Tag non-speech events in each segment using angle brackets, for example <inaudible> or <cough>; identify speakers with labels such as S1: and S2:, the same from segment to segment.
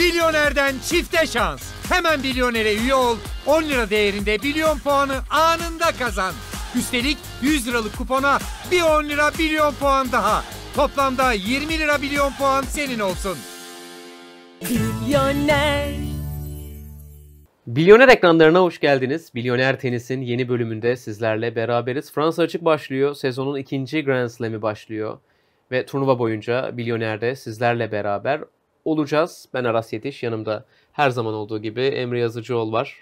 S1: Bilyoner'den çifte şans. Hemen Bilyoner'e üye ol. 10 lira değerinde Bilyon puanı anında kazan. Üstelik 100 liralık kupona bir 10 lira
S2: Bilyon puan daha. Toplamda 20 lira Bilyon puan senin olsun. Bilyoner
S1: Bilyoner ekranlarına hoş geldiniz. Bilyoner Tenis'in yeni bölümünde sizlerle beraberiz. Fransa açık başlıyor. Sezonun ikinci Grand Slam'i başlıyor. Ve turnuva boyunca Bilyoner'de sizlerle beraber olacağız. Ben Aras Yetiş. Yanımda her zaman olduğu gibi Emre Yazıcıoğlu var.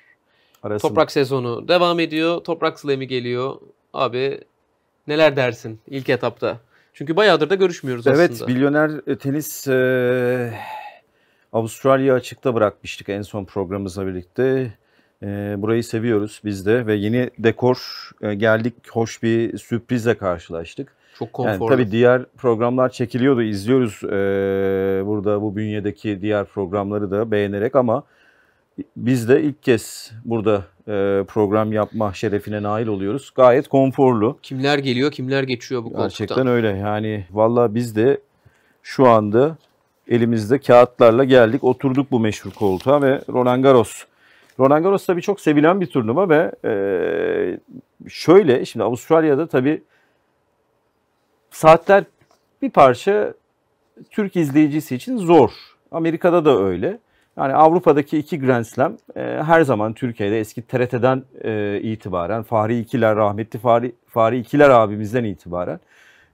S1: Arasın. Toprak sezonu devam ediyor. Toprak Slam'i geliyor. Abi neler dersin ilk etapta? Çünkü bayağıdır da görüşmüyoruz evet, aslında.
S2: Evet, milyoner e, tenis e, Avustralya açıkta bırakmıştık en son programımızla birlikte. E, burayı seviyoruz biz de ve yeni dekor e, geldik. Hoş bir sürprizle karşılaştık. Çok konforlu. Yani tabii diğer programlar çekiliyordu, izliyoruz ee, burada bu bünyedeki diğer programları da beğenerek ama biz de ilk kez burada e, program yapma şerefine nail oluyoruz. Gayet konforlu. Kimler geliyor, kimler geçiyor bu koltuktan? Gerçekten öyle. Yani valla biz de şu anda elimizde kağıtlarla geldik, oturduk bu meşhur koltuğa ve Roland Garros. Roland Garros tabii çok sevilen bir turnuva ve e, şöyle, şimdi Avustralya'da tabii saatler bir parça Türk izleyicisi için zor. Amerika'da da öyle. Yani Avrupa'daki iki Grand Slam e, her zaman Türkiye'de eski TRT'den e, itibaren Fahri İkiler, rahmetli Fahri, Fahri İkiler abimizden itibaren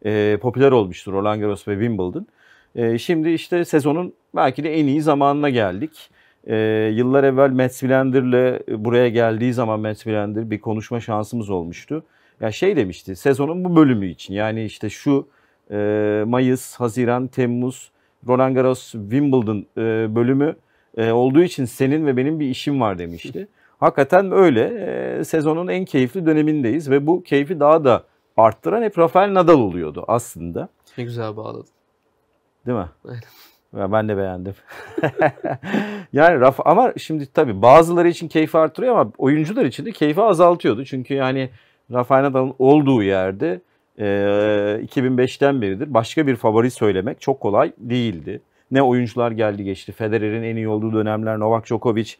S2: e, popüler olmuştur Roland Garros ve Wimbledon. E, şimdi işte sezonun belki de en iyi zamanına geldik. E, yıllar evvel Mats Wilander'le buraya geldiği zaman Mats Wilander bir konuşma şansımız olmuştu ya şey demişti sezonun bu bölümü için yani işte şu e, Mayıs, Haziran, Temmuz, Roland Garros, Wimbledon e, bölümü e, olduğu için senin ve benim bir işim var demişti. <laughs> Hakikaten öyle e, sezonun en keyifli dönemindeyiz ve bu keyfi daha da arttıran hep Rafael Nadal oluyordu aslında.
S1: Ne güzel bağladın.
S2: Değil mi? Aynen. Ya ben de beğendim. <laughs> yani Rafa ama şimdi tabii bazıları için keyfi artırıyor ama oyuncular için de keyfi azaltıyordu. Çünkü yani Rafael Nadal'ın olduğu yerde e, 2005'ten beridir başka bir favori söylemek çok kolay değildi. Ne oyuncular geldi geçti. Federer'in en iyi olduğu dönemler Novak Djokovic.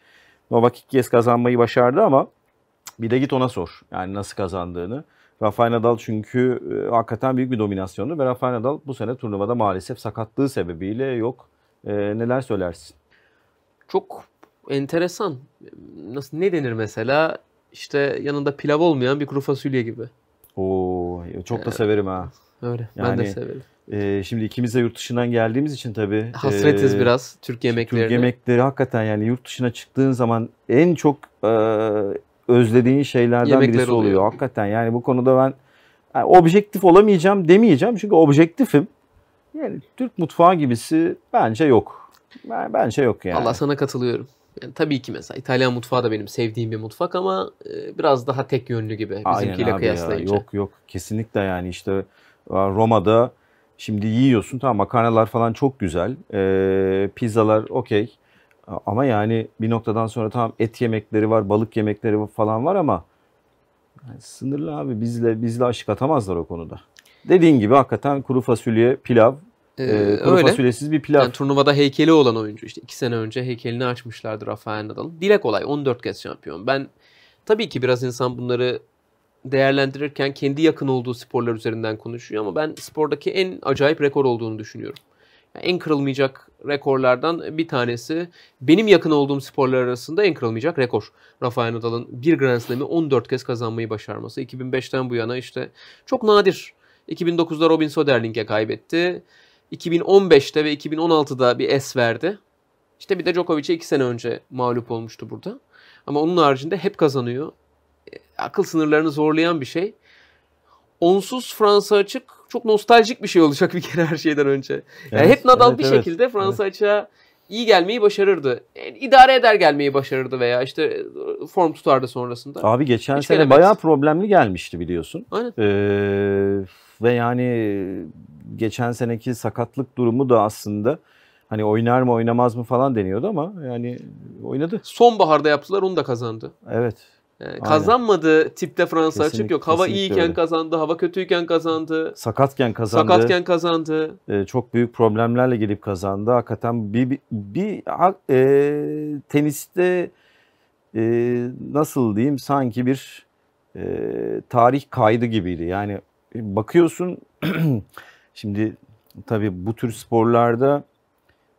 S2: Novak iki kez kazanmayı başardı ama bir de git ona sor. Yani nasıl kazandığını. Rafael Nadal çünkü e, hakikaten büyük bir dominasyondu ve Rafael Nadal bu sene turnuvada maalesef sakatlığı sebebiyle yok. E, neler söylersin? Çok enteresan. Nasıl ne denir mesela?
S1: işte yanında pilav olmayan bir kuru fasulye gibi.
S2: Oo, e, çok da ee, severim ha. Öyle. Yani, ben de severim. E, şimdi ikimiz de yurt dışından geldiğimiz için tabii. E, Hasretiz e, biraz Türk yemeklerine. Türk yemekleri hakikaten yani yurt dışına çıktığın zaman en çok e, özlediğin şeylerden Yemekler birisi oluyor. oluyor. Hakikaten yani bu konuda ben yani objektif olamayacağım demeyeceğim çünkü objektifim. Yani Türk mutfağı gibisi bence yok. Bence yok yani. Allah
S1: sana katılıyorum. Yani e, tabii ki mesela İtalyan mutfağı da benim sevdiğim bir mutfak ama e, biraz daha tek yönlü gibi bizimkiyle kıyaslayınca. Ya.
S2: Yok yok kesinlikle yani işte e, Roma'da şimdi yiyorsun tamam makarnalar falan çok güzel. Ee, pizzalar okey. Ama yani bir noktadan sonra tamam et yemekleri var, balık yemekleri falan var ama yani sınırlı abi bizle bizle aşık atamazlar o konuda. Dediğin gibi hakikaten kuru fasulye, pilav ee, e, öyle. fasulyesiz bir pilav. Yani
S1: turnuvada heykeli olan oyuncu işte iki sene önce heykelini açmışlardı Rafael Nadal'ın. Dile kolay 14 kez şampiyon. Ben tabii ki biraz insan bunları değerlendirirken kendi yakın olduğu sporlar üzerinden konuşuyor ama ben spordaki en acayip rekor olduğunu düşünüyorum. Yani en kırılmayacak rekorlardan bir tanesi benim yakın olduğum sporlar arasında en kırılmayacak rekor. Rafael Nadal'ın bir Grand Slam'i 14 kez kazanmayı başarması. 2005'ten bu yana işte çok nadir. 2009'da Robin Soderling'e kaybetti. 2015'te ve 2016'da bir S verdi. İşte bir de Djokovic'e 2 sene önce mağlup olmuştu burada. Ama onun haricinde hep kazanıyor. E, akıl sınırlarını zorlayan bir şey. Onsuz Fransa açık çok nostaljik bir şey olacak bir kere her şeyden önce. Yani evet, hep Nadal evet, bir evet, şekilde Fransa evet. açığa iyi gelmeyi başarırdı. Yani e, idare eder gelmeyi başarırdı veya işte e, form tutardı sonrasında. Abi geçen Hiç sene gelemez. bayağı
S2: problemli gelmişti biliyorsun. Aynen. Ee, ve yani geçen seneki sakatlık durumu da aslında hani oynar mı oynamaz mı falan deniyordu ama yani oynadı.
S1: Sonbaharda yaptılar onu da kazandı.
S2: Evet. Ee, yani kazanmadı
S1: tipte Fransa kesinlikle, açık yok. Hava iyiyken öyle. kazandı, hava kötüyken kazandı.
S2: Sakatken kazandı. Sakatken kazandı. E, çok büyük problemlerle gelip kazandı. Hakikaten bir, bir, bir e, teniste e, nasıl diyeyim sanki bir e, tarih kaydı gibiydi. Yani bakıyorsun <clears throat> Şimdi tabii bu tür sporlarda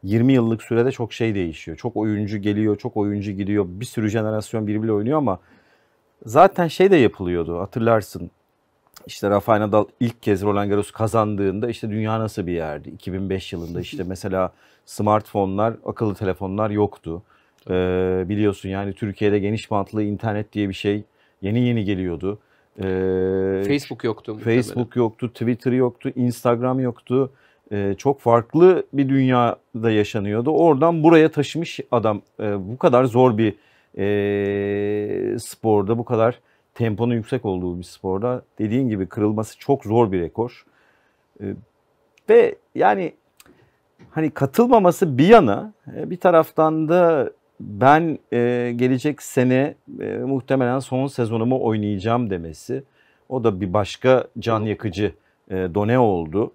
S2: 20 yıllık sürede çok şey değişiyor. Çok oyuncu geliyor, çok oyuncu gidiyor. Bir sürü jenerasyon birbiriyle oynuyor ama zaten şey de yapılıyordu hatırlarsın. İşte Rafael Nadal ilk kez Roland Garros kazandığında işte dünya nasıl bir yerdi? 2005 yılında işte mesela smartfonlar, akıllı telefonlar yoktu. Ee, biliyorsun yani Türkiye'de geniş bantlı internet diye bir şey yeni yeni geliyordu. Ee, Facebook yoktu. Facebook yoktu, Twitter yoktu, Instagram yoktu. Ee, çok farklı bir dünyada yaşanıyordu. Oradan buraya taşımış adam e, bu kadar zor bir e, sporda, bu kadar temponun yüksek olduğu bir sporda dediğin gibi kırılması çok zor bir rekor. E, ve yani hani katılmaması bir yana e, bir taraftan da ben e, gelecek sene e, muhtemelen son sezonumu oynayacağım demesi o da bir başka can yakıcı e, done oldu.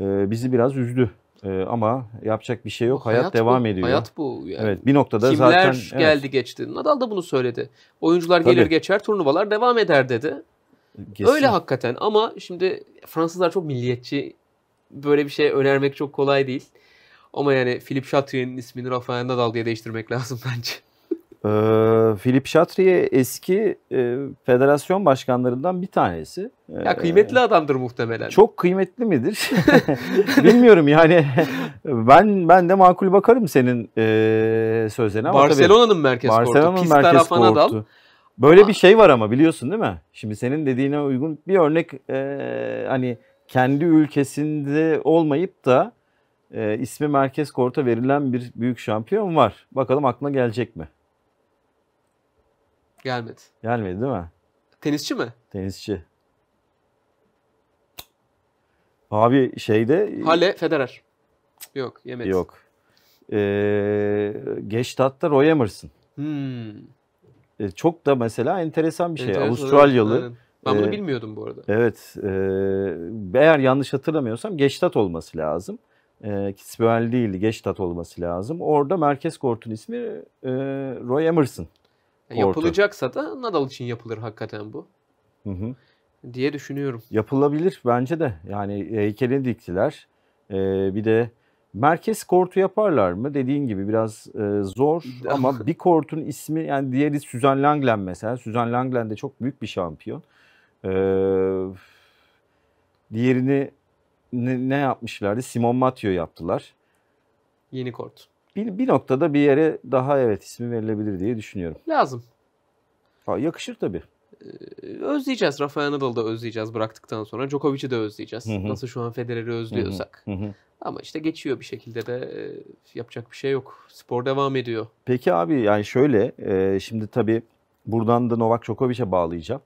S2: E, bizi biraz üzdü. Ee, ama yapacak bir şey yok. Hayat, hayat devam bu, ediyor. Hayat bu. Yani. Evet, bir noktada Kimler zaten Kimler geldi
S1: evet. geçti. Nadal da bunu söyledi. Oyuncular Tabii. gelir geçer, turnuvalar devam eder dedi. Kesin. Öyle hakikaten ama şimdi Fransızlar çok milliyetçi. Böyle bir şey önermek çok kolay değil. Ama yani Philip Chatrier'in ismini Rafael Nadal diye değiştirmek lazım <laughs> bence.
S2: Ee, Philip Chatrier eski e, federasyon başkanlarından bir tanesi. Ee, ya kıymetli adamdır muhtemelen. Çok kıymetli midir? <laughs> Bilmiyorum yani. ben ben de makul bakarım senin e, sözlerine. Barcelona'nın merkez Barcelona'nın Barcelona'nın merkez kortu. Böyle ama... bir şey var ama biliyorsun değil mi? Şimdi senin dediğine uygun bir örnek e, hani kendi ülkesinde olmayıp da e, ismi merkez korta verilen bir büyük şampiyon var. Bakalım aklına gelecek mi? Gelmedi. Gelmedi değil mi? Tenisçi mi? Tenisçi. Abi şeyde...
S1: Hale Federer. Yok yemedi. Yok.
S2: Ee, Geçtat'ta Roy Emerson. Hmm. Ee, çok da mesela enteresan bir şey. Enteresan, Avustralyalı. Aynen. Ben bunu ee, bilmiyordum bu arada. Evet. E, eğer yanlış hatırlamıyorsam Geçtat olması lazım e, ee, Kisbüel değil Geçtat olması lazım. Orada merkez kortun ismi e, Roy Emerson. E, kortu.
S1: Yapılacaksa da Nadal için yapılır hakikaten bu. Hı hı. Diye düşünüyorum.
S2: Yapılabilir bence de. Yani heykelini diktiler. E, bir de merkez kortu yaparlar mı? Dediğin gibi biraz e, zor <laughs> ama bir kortun ismi yani diğeri Suzan Langlen mesela. Suzan Langlen de çok büyük bir şampiyon. E, diğerini ne, ne yapmışlardı? Simon Mathieu yaptılar. Yeni kort. Bir, bir noktada bir yere daha evet ismi verilebilir diye düşünüyorum. Lazım. Ha, yakışır tabii.
S1: Ee, özleyeceğiz. Rafael Nadal'ı da özleyeceğiz bıraktıktan sonra. Djokovic'i de özleyeceğiz. Hı hı. Nasıl şu an Federer'i özlüyorsak. Hı hı. Hı hı. Ama işte geçiyor bir şekilde de e, yapacak bir şey yok. Spor devam ediyor.
S2: Peki abi yani şöyle e, şimdi tabii buradan da Novak Djokovic'e bağlayacağım.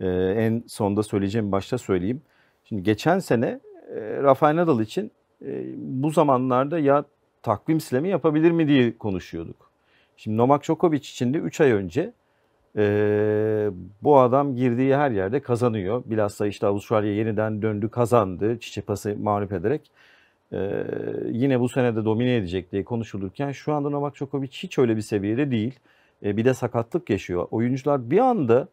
S2: E, en sonda söyleyeceğim başta söyleyeyim. Şimdi geçen sene e, Rafael Nadal için e, bu zamanlarda ya takvim silemi yapabilir mi diye konuşuyorduk. Şimdi Novak Djokovic için de 3 ay önce e, bu adam girdiği her yerde kazanıyor. Bilhassa işte Avustralya yeniden döndü kazandı Çiçepas'ı mağlup ederek. yine bu sene de domine edecek diye konuşulurken şu anda Novak Djokovic hiç öyle bir seviyede değil. bir de sakatlık yaşıyor. Oyuncular bir anda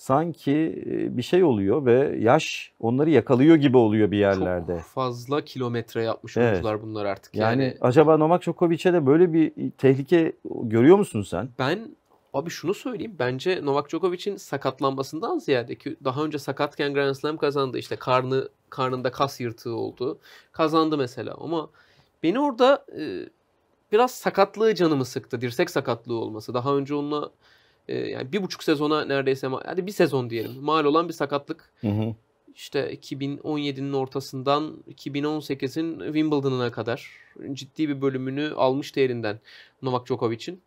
S2: sanki e, bir şey oluyor ve yaş onları yakalıyor gibi oluyor bir yerlerde. Çok
S1: fazla kilometre yapmış evet. oyuncular bunlar artık. Yani, yani
S2: acaba Novak Djokovic'e de böyle bir tehlike görüyor musun sen?
S1: Ben abi şunu söyleyeyim. Bence Novak Djokovic'in sakatlanmasından ziyade ki daha önce sakatken Grand Slam kazandı. işte karnı karnında kas yırtığı oldu. Kazandı mesela ama beni orada e, biraz sakatlığı canımı sıktı. Dirsek sakatlığı olması. Daha önce onunla e, yani bir buçuk sezona neredeyse hadi bir sezon diyelim mal olan bir sakatlık. Hı hı. İşte 2017'nin ortasından 2018'in Wimbledon'ına kadar ciddi bir bölümünü almış değerinden Novak Djokovic'in.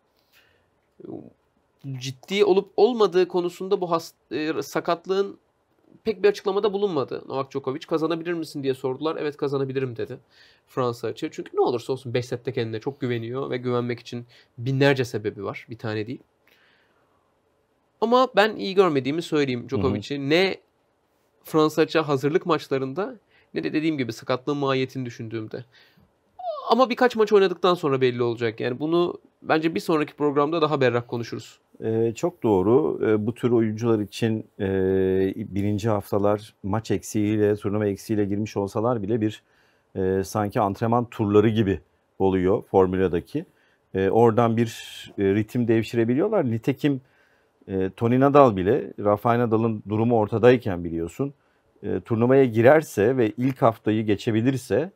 S1: Ciddi olup olmadığı konusunda bu hast- e, sakatlığın pek bir açıklamada bulunmadı Novak Djokovic. Kazanabilir misin diye sordular. Evet kazanabilirim dedi Fransa açığı. Çünkü ne olursa olsun 5 sette kendine çok güveniyor ve güvenmek için binlerce sebebi var. Bir tane değil. Ama ben iyi görmediğimi söyleyeyim Djokovic'i. Ne Fransa açığa hazırlık maçlarında ne de dediğim gibi sakatlığın mahiyetini düşündüğümde. Ama birkaç maç oynadıktan sonra belli olacak. Yani bunu bence bir sonraki programda daha berrak konuşuruz.
S2: Ee, çok doğru. Ee, bu tür oyuncular için e, birinci haftalar maç eksiğiyle, turnuva eksiğiyle girmiş olsalar bile bir e, sanki antrenman turları gibi oluyor Formula'daki. E, oradan bir e, ritim devşirebiliyorlar. Nitekim e, Tony Nadal bile Rafael Nadal'ın durumu ortadayken biliyorsun e, turnuvaya girerse ve ilk haftayı geçebilirse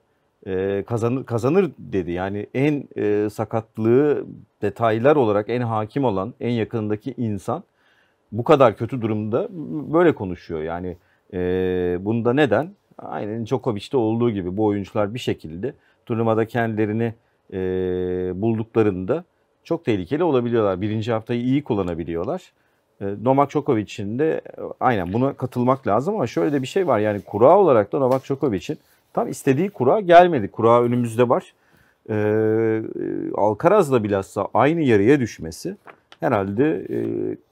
S2: e, kazanır kazanır dedi. Yani en e, sakatlığı detaylar olarak en hakim olan en yakındaki insan bu kadar kötü durumda böyle konuşuyor. Yani e, bunda neden? Aynen Djokovic'te olduğu gibi bu oyuncular bir şekilde turnuvada kendilerini e, bulduklarında çok tehlikeli olabiliyorlar. Birinci haftayı iyi kullanabiliyorlar. E, Novak Djokovic'in de e, aynen buna katılmak lazım ama şöyle de bir şey var. Yani kura olarak da Novak Djokovic'in tam istediği kura gelmedi. Kura önümüzde var. Ee, Alcaraz'la bilhassa aynı yarıya düşmesi herhalde e,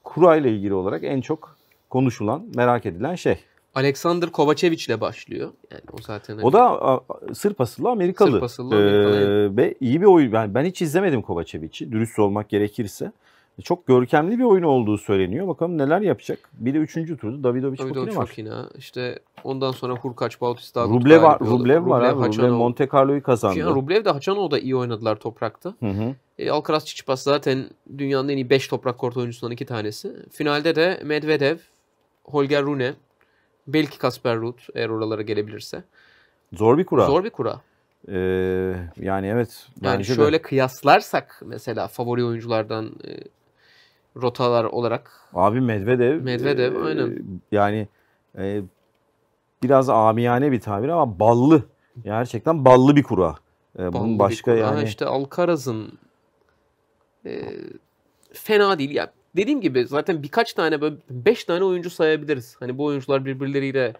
S2: kura ile ilgili olarak en çok konuşulan, merak edilen şey.
S1: Alexander Kovacevic ile başlıyor. Yani o zaten hani O
S2: da a, Sırp asıllı Amerikalı. Sırp asıllı Amerikalı. Ee, ve iyi bir oyun. Yani ben hiç izlemedim Kovacevic'i dürüst olmak gerekirse. Çok görkemli bir oyun olduğu söyleniyor. Bakalım neler yapacak. Bir de üçüncü turda Davidovic Davidovic
S1: Fokina İşte ondan sonra Hurkaç, Bautista, Rublev var. Rublev var. Rublev, Rublev Monte Carlo'yu kazandı. Yani Rublev de Hachanov da iyi oynadılar toprakta. Hı hı. E, Alcaraz Çiçipas zaten dünyanın en iyi 5 toprak kort oyuncusundan iki tanesi. Finalde de Medvedev, Holger Rune, Belki Kasper Ruud eğer oralara gelebilirse.
S2: Zor bir kura. Zor bir kura. Ee, yani evet. Yani şey şöyle
S1: de. kıyaslarsak
S2: mesela favori oyunculardan e, rotalar olarak. Abi Medvedev. Medvedev e, aynen. Yani e, biraz amiyane bir tabir ama ballı. Gerçekten ballı bir kura. E, ballı bunun başka bir kura. yani. Ha işte
S1: Alcaraz'ın e, fena değil. Yani dediğim gibi zaten birkaç tane böyle 5 tane oyuncu sayabiliriz. Hani bu oyuncular birbirleriyle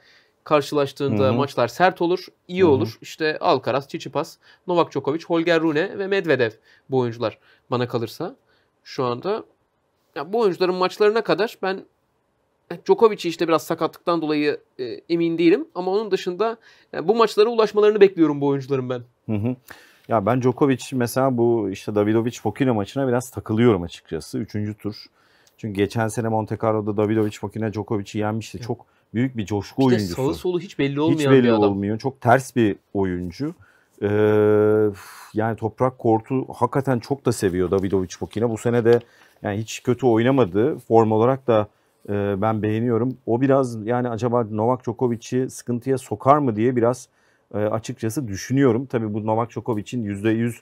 S1: karşılaştığında Hı-hı. maçlar sert olur, iyi Hı-hı. olur. İşte Alcaraz, Tsitsipas, Novak Djokovic, Holger Rune ve Medvedev bu oyuncular bana kalırsa şu anda. Ya bu oyuncuların maçlarına kadar ben Djokovic'i işte biraz sakatlıktan dolayı e, emin değilim ama onun dışında yani bu maçlara
S2: ulaşmalarını bekliyorum bu oyuncuların ben. Hı hı. Ya ben Djokovic mesela bu işte Davidovic Fokina maçına biraz takılıyorum açıkçası. Üçüncü tur çünkü geçen sene Monte Carlo'da Davidovic makine Djokovic'i yenmişti. Çok büyük bir coşku işte oyuncusu. Sağı solu hiç belli olmuyor. Hiç belli bir adam. olmuyor. Çok ters bir oyuncu. Ee, yani toprak kortu hakikaten çok da seviyor Davidovic Fokina. Bu sene de yani hiç kötü oynamadı. Form olarak da e, ben beğeniyorum. O biraz yani acaba Novak Djokovic'i sıkıntıya sokar mı diye biraz e, açıkçası düşünüyorum. Tabii bu Novak Djokovic'in %100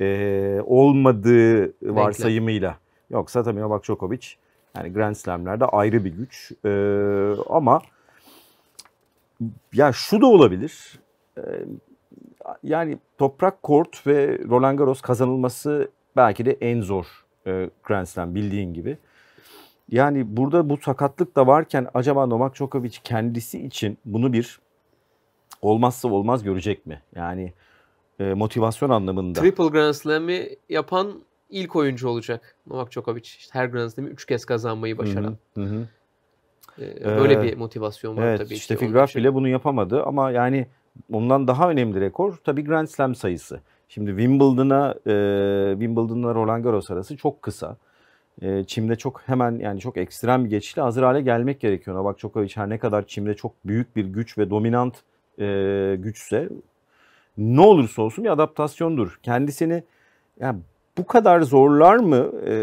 S2: e, olmadığı varsayımıyla. Renkli Yoksa tabii Novak Djokovic yani Grand Slam'lerde ayrı bir güç. E, ama ya şu da olabilir. E, yani toprak kort ve Roland Garros kazanılması belki de en zor e, Grand Slam bildiğin gibi. Yani burada bu sakatlık da varken acaba Novak Djokovic kendisi için bunu bir olmazsa olmaz görecek mi? Yani e, motivasyon anlamında. Triple
S1: Grand Slam'i yapan ilk oyuncu olacak Novak Djokovic. İşte her Grand Slam'i 3 kez kazanmayı başaran. Hı hı. Ee, böyle ee, bir motivasyon var evet, tabii. İşte Steffi Graf bile
S2: bunu yapamadı ama yani ondan daha önemli rekor tabii Grand Slam sayısı. Şimdi Wimbledon'a e, Wimbledon'la Roland Garros arası çok kısa. E, çimde çok hemen yani çok ekstrem bir geçişle hazır hale gelmek gerekiyor. Novak Djokovic her ne kadar çimde çok büyük bir güç ve dominant e, güçse ne olursa olsun bir adaptasyondur. Kendisini yani bu kadar zorlar mı e,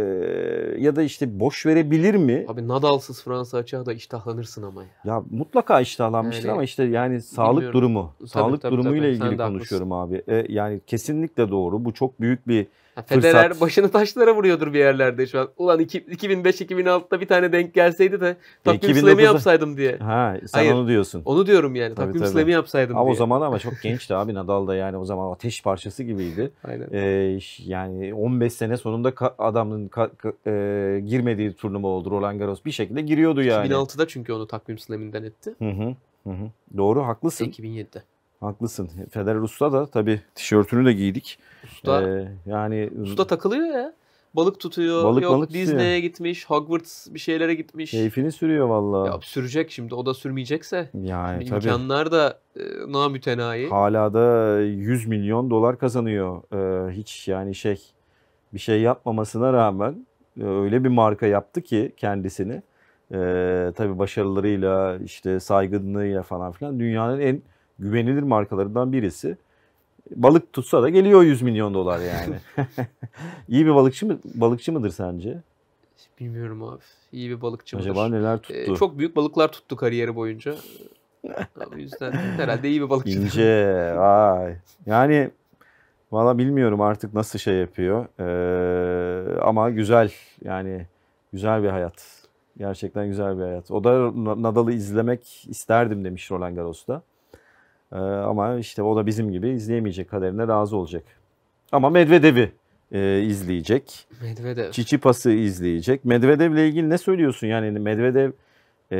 S2: ya da işte boş verebilir mi? Abi
S1: Nadal'sız Fransa açığa da iştahlanırsın ama ya.
S2: Ya mutlaka iştahlanmıştır yani, ama işte yani sağlık bilmiyorum. durumu, tabii, sağlık tabii, durumuyla tabii. ilgili konuşuyorum abi. E, yani kesinlikle doğru. Bu çok büyük bir Federer fırsat.
S1: başını taşlara vuruyordur bir yerlerde şu an. Ulan 2005-2006'da bir tane denk gelseydi de takvim slam'ı yapsaydım diye. Ha sen Hayır, onu diyorsun. Onu diyorum yani tabii, takvim slam'ı yapsaydım ha, diye. O zaman ama çok <laughs> gençti
S2: abi Nadal da yani o zaman ateş parçası gibiydi. Aynen. Ee, yani 15 sene sonunda ka- adamın ka- ka- e- girmediği turnuva oldu Roland Garros bir şekilde giriyordu yani.
S1: 2006'da çünkü onu takvim slam'inden etti. Hı
S2: hı. Hı hı. Doğru haklısın. 2007'de. Haklısın. E, Federer Usta da tabii tişörtünü de giydik. Usta. Ee, yani Usta
S1: takılıyor ya. Balık tutuyor. Balık, yok balık Disney'e gitmiş, Hogwarts bir şeylere gitmiş.
S2: Keyfini sürüyor vallahi. Ya
S1: sürecek şimdi o da
S2: sürmeyecekse. Yani tabii. İmkanlar
S1: da e, namütenayi.
S2: Hala da 100 milyon dolar kazanıyor. Ee, hiç yani şey bir şey yapmamasına rağmen e, öyle bir marka yaptı ki kendisini. Ee, tabii başarılarıyla işte saygınlığıyla falan filan dünyanın en güvenilir markalarından birisi. Balık tutsa da geliyor 100 milyon dolar yani. <laughs> <laughs> İyi bir balıkçı mı balıkçı mıdır sence?
S1: Bilmiyorum abi. İyi bir balıkçı mıdır? Acaba neler ee, tuttu? Ee, çok büyük balıklar tuttu kariyeri boyunca. o <laughs> yüzden herhalde iyi bir balıkçı. İnce.
S2: Ay. Yani valla bilmiyorum artık nasıl şey yapıyor. Ee, ama güzel yani güzel bir hayat. Gerçekten güzel bir hayat. O da Nadal'ı izlemek isterdim demiş Roland Garros'ta. Ee, ama işte o da bizim gibi izleyemeyecek kaderine razı olacak. Ama Medvedev'i e, izleyecek. Medvedev. Çiçipas'ı izleyecek. Medvedev ile ilgili ne söylüyorsun yani Medvedev e,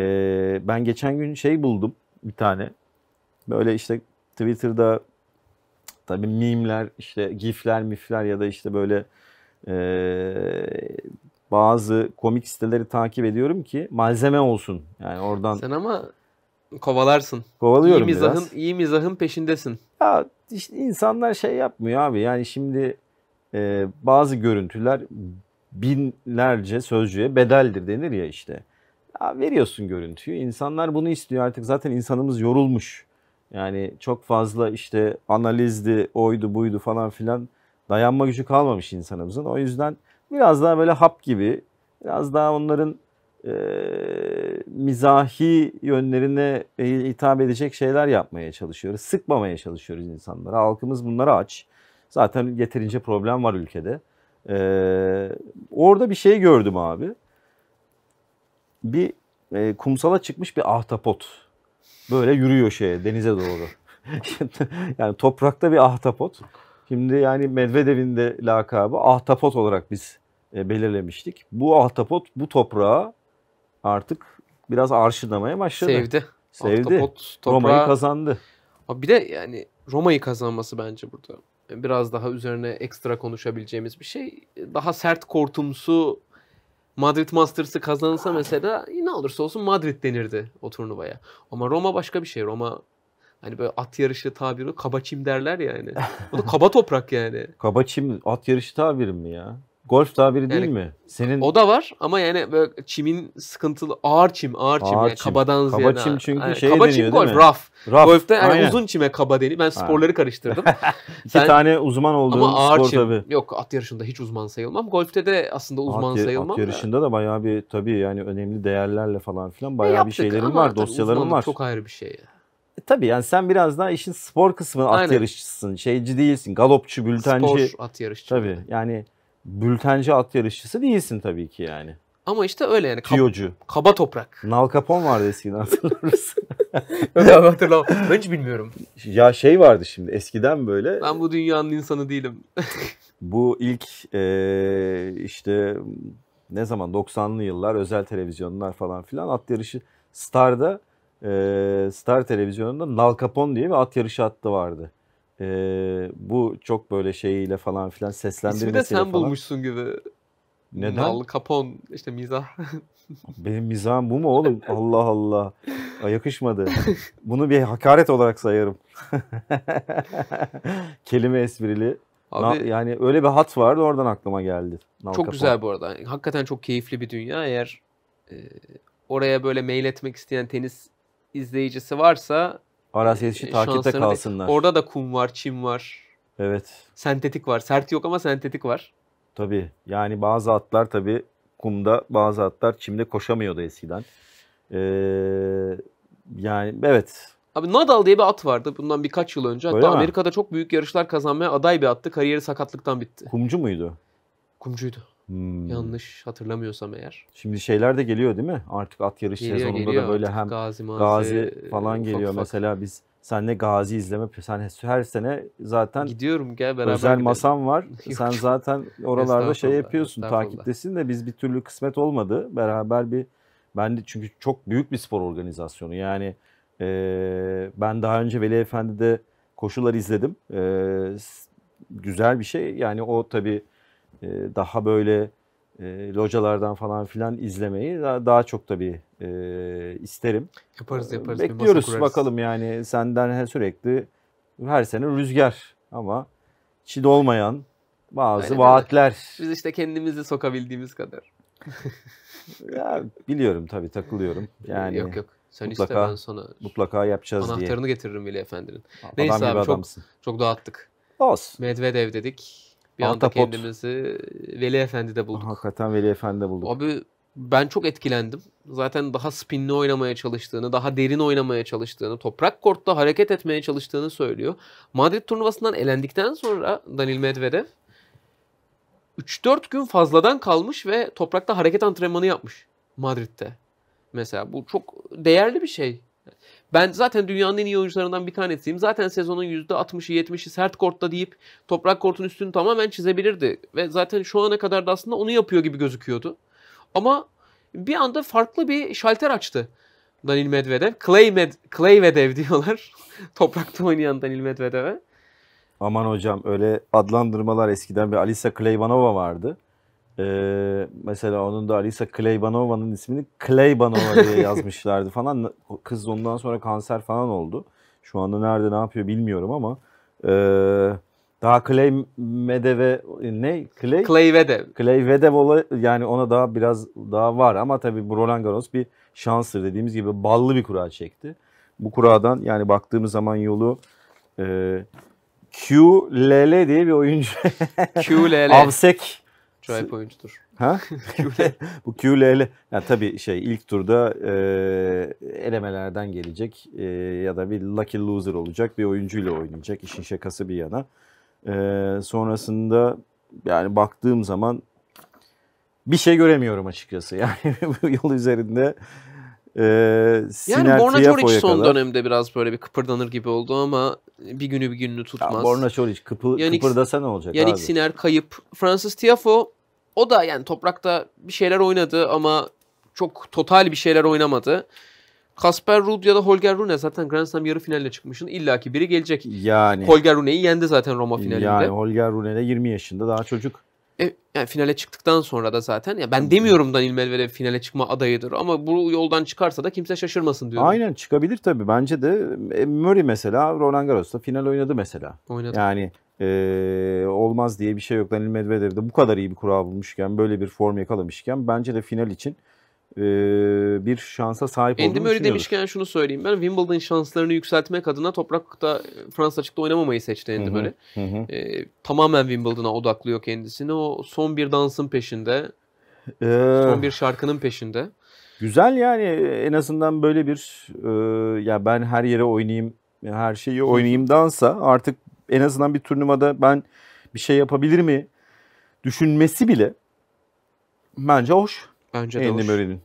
S2: ben geçen gün şey buldum bir tane. Böyle işte Twitter'da tabii mimler işte gifler mifler ya da işte böyle e, bazı komik siteleri takip ediyorum ki malzeme olsun. Yani oradan Sen ama
S1: Kovalarsın.
S2: Kovalıyorum iyi mizahın, biraz.
S1: İyi mizahın peşindesin.
S2: Ya işte insanlar şey yapmıyor abi. Yani şimdi e, bazı görüntüler binlerce sözcüye bedeldir denir ya işte. Ya veriyorsun görüntüyü. İnsanlar bunu istiyor artık. Zaten insanımız yorulmuş. Yani çok fazla işte analizdi, oydu, buydu falan filan dayanma gücü kalmamış insanımızın. O yüzden biraz daha böyle hap gibi, biraz daha onların e, mizahi yönlerine hitap edecek şeyler yapmaya çalışıyoruz. Sıkmamaya çalışıyoruz insanları. Halkımız bunlara aç. Zaten yeterince problem var ülkede. E, orada bir şey gördüm abi. Bir e, kumsala çıkmış bir ahtapot. Böyle yürüyor şeye denize doğru. <laughs> yani toprakta bir ahtapot. Şimdi yani Medvedev'in de lakabı ahtapot olarak biz e, belirlemiştik. Bu ahtapot bu toprağa artık biraz arşınlamaya başladı. Sevdi. Sevdi. Ahtapot, Roma'yı
S1: kazandı. Abi bir de yani Roma'yı kazanması bence burada biraz daha üzerine ekstra konuşabileceğimiz bir şey. Daha sert kortumsu Madrid Masters'ı kazanılsa mesela ne olursa olsun Madrid denirdi o turnuvaya. Ama Roma başka bir şey. Roma hani böyle at yarışı tabiri kaba çim derler yani. Bu da kaba toprak yani.
S2: <laughs> kaba çim at yarışı tabiri mi ya? golf tabiri değil yani, mi? Senin
S1: O da var ama yani böyle çimin sıkıntılı ağır çim, ağır çim, ağır yani çim. kabadan ziyade. Kaba çim çünkü yani, şey deniyor çim golf, değil mi? Rough. rough. Golf'te yani Aynen. uzun çime kaba deniyor. Ben sporları Aynen. karıştırdım. <laughs> <laughs> İki Sen, tane uzman olduğun ama ağır spor çim, tabii. Yok at yarışında hiç uzman sayılmam. Golf'te de aslında uzman at, sayılmam. At yarışında
S2: da bayağı bir tabii yani önemli değerlerle falan filan bayağı yaptık, bir şeylerim var, dosyalarım var. çok
S1: ayrı bir şey ya.
S2: E, tabii yani sen biraz daha işin spor kısmı at yarışçısın. Şeyci değilsin. Galopçu, bültenci. Spor at yarışçısı. Tabii yani bültenci at yarışçısı değilsin tabii ki yani.
S1: Ama işte öyle yani. Kab-
S2: Kaba toprak. Nal Capone vardı eskiden
S1: hatırlıyorsun. mısın? Öyle <laughs> hatırlamam. Ben hiç bilmiyorum.
S2: Ya şey vardı şimdi eskiden böyle. Ben bu dünyanın insanı değilim. <laughs> bu ilk e, işte ne zaman 90'lı yıllar özel televizyonlar falan filan at yarışı Star'da e, Star televizyonunda Nal Capone diye bir at yarışı hattı vardı. E, bu çok böyle şeyiyle falan filan seslendirmesiyle falan. İsmi de sen falan.
S1: bulmuşsun gibi. Neden? Nal, Capone işte mizah.
S2: <laughs> Benim mizahım bu mu oğlum? Allah Allah. Ay, yakışmadı. Bunu bir hakaret olarak sayarım. <laughs> Kelime esprili. Abi, Na, yani öyle bir hat vardı oradan aklıma geldi. Nal çok Capone. güzel
S1: bu arada. Hakikaten çok keyifli bir dünya. Eğer e, oraya böyle mail etmek isteyen tenis izleyicisi varsa hassasiyetçi e, takipte şanslarını- kalsınlar. Orada
S2: da kum var, çim var, Evet sentetik var. Sert yok ama sentetik var. tabii. Yani bazı atlar tabii kumda bazı atlar çimde koşamıyordu eskiden. Ee, yani evet Abi Nadal diye bir at vardı bundan birkaç yıl önce. Hatta Amerika'da
S1: çok büyük yarışlar kazanmaya aday bir attı. Kariyeri sakatlıktan bitti.
S2: kumcu muydu? Kumcuydu. Hmm.
S1: Yanlış hatırlamıyorsam eğer.
S2: Şimdi şeyler de geliyor değil mi? Artık at yarış geliyor, sezonunda geliyor. da böyle hem Gazi, mazi, Gazi falan e, geliyor. Ufak, Mesela ufak. biz ne Gazi izleme sen her sene zaten gidiyorum gel beraber özel gidelim. masam var. <laughs> sen zaten oralarda şey yapıyorsun, takiptesin de biz bir türlü kısmet olmadı. Beraber bir ben de çünkü çok büyük bir spor organizasyonu. Yani e, ben daha önce Veli Efendi'de koşular izledim. E, güzel bir şey. Yani o tabii e, daha böyle e, localardan falan filan izlemeyi daha, daha çok tabii e, isterim. Yaparız yaparız. Bekliyoruz bakalım yani senden her sürekli her sene rüzgar ama çid olmayan bazı Aynen vaatler.
S1: Öyle. Biz işte kendimizi sokabildiğimiz kadar.
S2: ya biliyorum tabii takılıyorum. Ee, yani yok yok. Sen mutlaka, iste ben sana mutlaka yapacağız anahtarını diye. Anahtarını
S1: getiririm bile Efendi'nin. Neyse abi çok, çok dağıttık. Olsun. Medvedev dedik. Bir Ahtapot. anda kendimizi Veli Efendi'de bulduk. Hakikaten Veli Efendi'de bulduk. Abi ben çok etkilendim. Zaten daha spinli oynamaya çalıştığını, daha derin oynamaya çalıştığını, toprak kortta hareket etmeye çalıştığını söylüyor. Madrid turnuvasından elendikten sonra Danil Medvedev 3-4 gün fazladan kalmış ve toprakta hareket antrenmanı yapmış Madrid'de. Mesela bu çok değerli bir şey. Ben zaten dünyanın en iyi oyuncularından bir tanesiyim. Zaten sezonun %60'ı 70'i sert kortta deyip toprak kortun üstünü tamamen çizebilirdi. Ve zaten şu ana kadar da aslında onu yapıyor gibi gözüküyordu. Ama bir anda farklı bir şalter açtı Danil Medvedev. Clay, Med Clay Vedev diyorlar. <laughs> Toprakta oynayan Danil Medvedev'e.
S2: Aman hocam öyle adlandırmalar eskiden bir Alisa Kleyvanova vardı. Ee, mesela onun da Alisa Kleybanova'nın ismini Kleybanova diye <laughs> yazmışlardı falan. Kız ondan sonra kanser falan oldu. Şu anda nerede ne yapıyor bilmiyorum ama e, daha Clay Medeve ne? Clay? Clay Vedev. Clay Vedev yani ona daha biraz daha var ama tabii bu Roland Garros bir şanstır dediğimiz gibi ballı bir kura çekti. Bu kuradan yani baktığımız zaman yolu e, QLL diye bir oyuncu. QLL. <laughs> Avsek Tribe oyuncudur. Ha? <laughs> Bu QLL. Yani tabii şey ilk turda e, elemelerden gelecek e, ya da bir lucky loser olacak bir oyuncuyla oynayacak. işin şakası bir yana. E, sonrasında yani baktığım zaman bir şey göremiyorum açıkçası. <laughs> Yani bu yol üzerinde e, yani Borna Çoric son
S1: dönemde biraz böyle bir kıpırdanır gibi oldu ama bir günü bir
S2: gününü tutmaz. Ya Borna Çoric kıpı, Yannick, kıpırdasa ne olacak Yannick abi?
S1: Siner kayıp. Francis Tiafoe o da yani toprakta bir şeyler oynadı ama çok total bir şeyler oynamadı. Kasper Ruud ya da Holger Rune zaten Grand Slam yarı finaline çıkmışın. İlla ki biri gelecek. Yani. Holger Rune'yi yendi zaten
S2: Roma finalinde. Yani Holger Rune de 20 yaşında daha çocuk. E,
S1: yani finale çıktıktan sonra da zaten ya ben demiyorum Daniil Medvedev finale çıkma adayıdır ama bu yoldan çıkarsa da kimse şaşırmasın diyorum.
S2: Aynen çıkabilir tabii bence de. E, Murray mesela Roland Garros'ta final oynadı mesela. Oynadı. Yani e, olmaz diye bir şey yok. Daniil Medvedev de bu kadar iyi bir kura bulmuşken, böyle bir form yakalamışken bence de final için e, bir şansa sahip Andy olduğunu öyle demişken
S1: şunu söyleyeyim ben. Wimbledon şanslarını yükseltmek adına toprakta Fransa açıkta oynamamayı seçti Andy Murray. E, tamamen Wimbledon'a odaklıyor kendisini. O son bir dansın peşinde.
S2: Ee, son bir
S1: şarkının peşinde.
S2: Güzel yani en azından böyle bir e, ya ben her yere oynayayım her şeyi oynayayım dansa artık en azından bir turnuvada ben bir şey yapabilir mi düşünmesi bile bence hoş. Bence de Andy hoş. Murray'nin.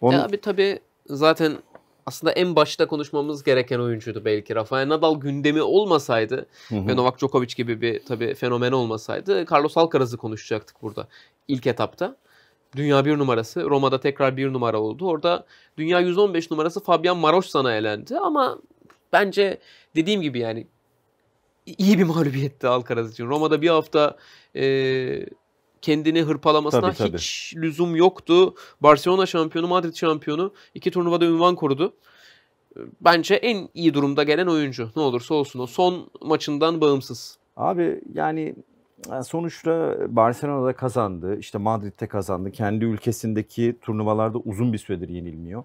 S2: Onun... Ya
S1: abi tabii zaten aslında en başta konuşmamız gereken oyuncuydu belki. Rafael Nadal gündemi olmasaydı hı hı. ve Novak Djokovic gibi bir tabii fenomen olmasaydı Carlos Alcaraz'ı konuşacaktık burada ilk etapta. Dünya bir numarası Roma'da tekrar bir numara oldu. Orada dünya 115 numarası Fabian Maroş sana elendi ama bence dediğim gibi yani iyi bir mağlubiyetti Alcaraz için. Roma'da bir hafta e, kendini hırpalamasına tabii, tabii. hiç lüzum yoktu. Barcelona şampiyonu, Madrid şampiyonu iki turnuvada ünvan korudu. Bence en iyi durumda gelen oyuncu. Ne olursa olsun o son maçından bağımsız.
S2: Abi yani e, sonuçta Barcelona'da kazandı, işte Madrid'de kazandı. Kendi ülkesindeki turnuvalarda uzun bir süredir yenilmiyor.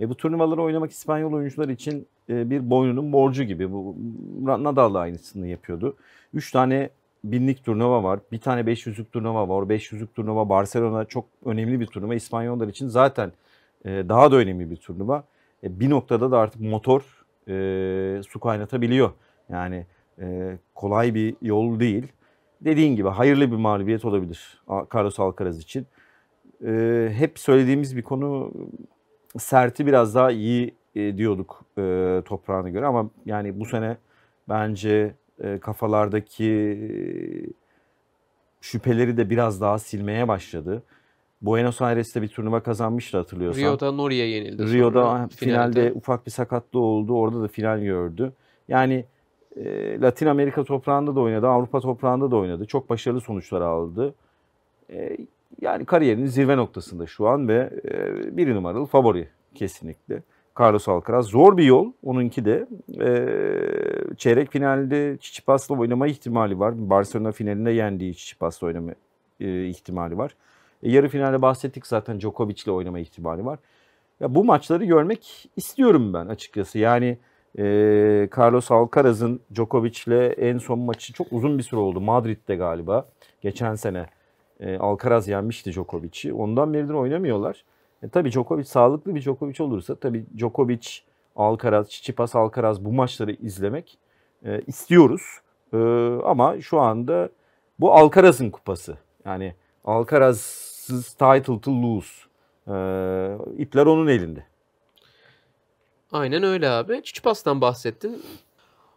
S2: E bu turnuvaları oynamak İspanyol oyuncular için e, bir boynunun borcu gibi. Bu Nadal da aynısını yapıyordu. 3 tane binlik turnuva var. Bir tane 500'lük turnuva var. 500'lük turnuva Barcelona çok önemli bir turnuva. İspanyollar için zaten e, daha da önemli bir turnuva. E, bir noktada da artık motor su kaynatabiliyor. Yani kolay bir yol değil. Dediğin gibi hayırlı bir mağlubiyet olabilir Carlos Alcaraz için. Hep söylediğimiz bir konu serti biraz daha iyi e, diyorduk e, toprağına göre ama yani bu sene bence e, kafalardaki e, şüpheleri de biraz daha silmeye başladı. Buenos Aires'te bir turnuva kazanmıştı hatırlıyorsan. Rio'da Nori'ye yenildi. Rio'da finalde, finalde ufak bir sakatlığı oldu. Orada da final gördü. Yani e, Latin Amerika toprağında da oynadı, Avrupa toprağında da oynadı. Çok başarılı sonuçlar aldı. E, yani kariyerinin zirve noktasında şu an ve e, bir numaralı favori kesinlikle. Carlos Alcaraz. Zor bir yol onunki de. E, çeyrek finalde Çiçipas'la oynama ihtimali var. Barcelona finalinde yendiği Çiçipas'la oynama e, ihtimali var. E, yarı finalde bahsettik zaten Djokovic'le oynama ihtimali var. Ya bu maçları görmek istiyorum ben açıkçası. Yani e, Carlos Alcaraz'ın Djokovic'le en son maçı çok uzun bir süre oldu. Madrid'de galiba. Geçen sene e, Alcaraz yenmişti Djokovic'i. Ondan beridir oynamıyorlar. E, tabii Djokovic sağlıklı bir Djokovic olursa tabii Djokovic, Alcaraz, Tsitsipas, Alcaraz bu maçları izlemek e, istiyoruz. E, ama şu anda bu Alcaraz'ın kupası. Yani Alcaraz'sız title to lose. E, ipler onun elinde.
S1: Aynen öyle abi. Çiçipas'tan bahsettin.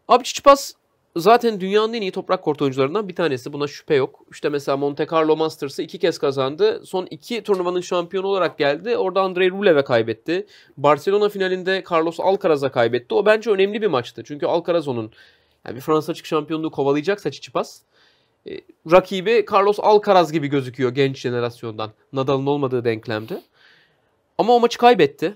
S1: Abi Çiçipas zaten dünyanın en iyi toprak kort oyuncularından bir tanesi. Buna şüphe yok. İşte mesela Monte Carlo Masters'ı iki kez kazandı. Son iki turnuvanın şampiyonu olarak geldi. Orada Andrei Rulev'e kaybetti. Barcelona finalinde Carlos Alcaraz'a kaybetti. O bence önemli bir maçtı. Çünkü Alcaraz onun yani bir Fransa açık şampiyonluğu kovalayacaksa Çiçipas. E, rakibi Carlos Alcaraz gibi gözüküyor genç jenerasyondan. Nadal'ın olmadığı denklemde. Ama o maçı kaybetti.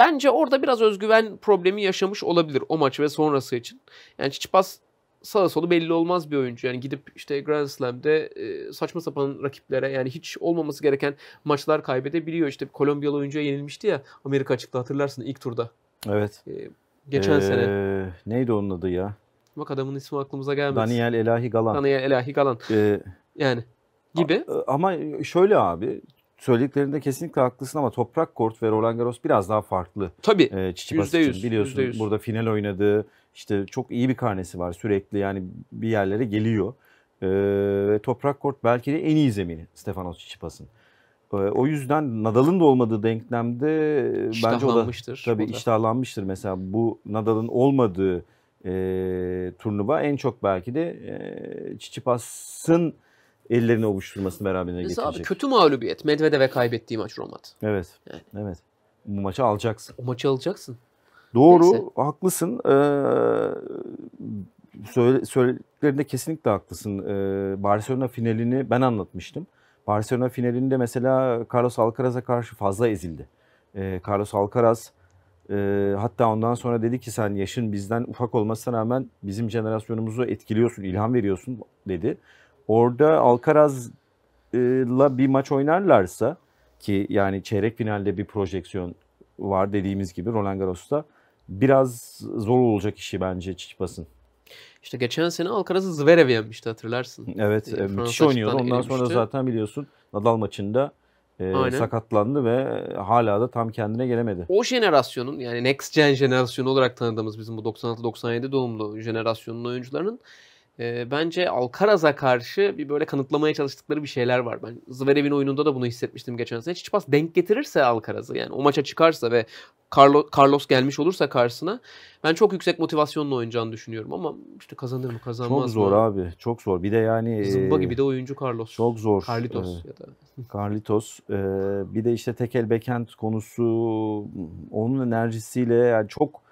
S1: Bence orada biraz özgüven problemi yaşamış olabilir o maç ve sonrası için. Yani Çiçipas sağa solu belli olmaz bir oyuncu. Yani gidip işte Grand Slam'de e, saçma sapan rakiplere yani hiç olmaması gereken maçlar kaybedebiliyor. İşte Kolombiyalı oyuncuya yenilmişti ya Amerika açıkta hatırlarsın ilk turda.
S2: Evet. E, geçen ee, sene. Neydi onun adı ya?
S1: Bak adamın ismi aklımıza gelmez. Daniel
S2: Elahi Galan. Daniel Elahi Galan. Ee, yani gibi. Ama şöyle abi söylediklerinde kesinlikle haklısın ama Toprak Kort ve Roland Garros biraz daha farklı. Tabii. E, ee, Çiçipas biliyorsun %100. burada final oynadı, işte çok iyi bir karnesi var sürekli yani bir yerlere geliyor. E, Toprak Kort belki de en iyi zemini Stefanos Çiçipas'ın. E, ee, o yüzden Nadal'ın da olmadığı denklemde e, bence o da tabii o da. iştahlanmıştır. Mesela bu Nadal'ın olmadığı e, turnuva en çok belki de e, Çiçipas'ın ellerini ovuşturmasını beraberine getirecek. Abi
S1: kötü mağlubiyet. Medvede kaybettiği maç Romat.
S2: Evet. Yani. Evet. Bu maçı alacaksın. O maçı alacaksın. Doğru, Neyse. haklısın. Ee, söylediklerinde kesinlikle haklısın. Ee, Barcelona finalini ben anlatmıştım. Barcelona finalinde mesela Carlos Alcaraz'a karşı fazla ezildi. Ee, Carlos Alcaraz e, hatta ondan sonra dedi ki sen yaşın bizden ufak olmasına rağmen bizim jenerasyonumuzu etkiliyorsun, ilham veriyorsun dedi orada Alcaraz'la bir maç oynarlarsa ki yani çeyrek finalde bir projeksiyon var dediğimiz gibi Roland Garros'ta biraz zor olacak işi bence Çiçipas'ın.
S1: İşte geçen sene Alcaraz'ı Zverev yenmişti hatırlarsın. Evet e, Fransa müthiş oynuyordu. Ondan elmişti. sonra zaten
S2: biliyorsun Nadal maçında e, sakatlandı ve hala da tam kendine gelemedi.
S1: O jenerasyonun yani next gen jenerasyonu olarak tanıdığımız bizim bu 96-97 doğumlu jenerasyonun oyuncularının e, bence Alcaraz'a karşı bir böyle kanıtlamaya çalıştıkları bir şeyler var. Ben Zverev'in oyununda da bunu hissetmiştim geçen sene. Çiçipas denk getirirse Alcaraz'ı yani o maça çıkarsa ve Carlo, Carlos gelmiş olursa karşısına ben çok yüksek motivasyonla oynayacağını düşünüyorum ama işte kazanır mı kazanmaz Çok zor mı? abi
S2: çok zor. Bir de yani Zımba gibi de oyuncu Carlos. Çok zor. Carlitos ee, ya da. <laughs> Carlitos. Ee, bir de işte tekel Bekent konusu onun enerjisiyle yani çok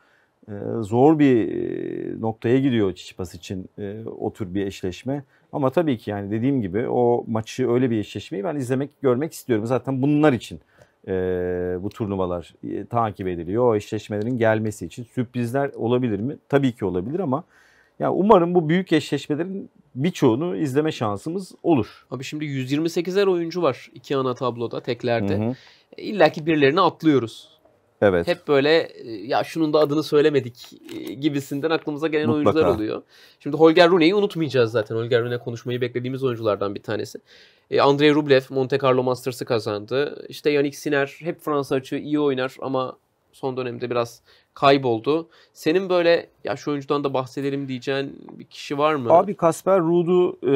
S2: ee, zor bir e, noktaya gidiyor Çiçipas için e, o tür bir eşleşme. Ama tabii ki yani dediğim gibi o maçı öyle bir eşleşmeyi ben izlemek, görmek istiyorum. Zaten bunlar için e, bu turnuvalar takip ediliyor. O eşleşmelerin gelmesi için sürprizler olabilir mi? Tabii ki olabilir ama yani umarım bu büyük eşleşmelerin birçoğunu izleme şansımız olur. Abi şimdi
S1: 128'er oyuncu var iki ana tabloda teklerde. Hı hı. İlla ki birilerini atlıyoruz. Evet. Hep böyle e, ya şunun da adını söylemedik e, gibisinden aklımıza gelen Mutlaka. oyuncular oluyor. Şimdi Holger Rune'yi unutmayacağız zaten. Holger Rune konuşmayı beklediğimiz oyunculardan bir tanesi. E, Andrei Rublev Monte Carlo Masters'ı kazandı. İşte Yannick Sinner hep Fransa açığı iyi oynar ama son dönemde biraz kayboldu. Senin böyle ya şu oyuncudan da bahsedelim diyeceğin bir
S2: kişi var mı? Abi Kasper Ruud'u e,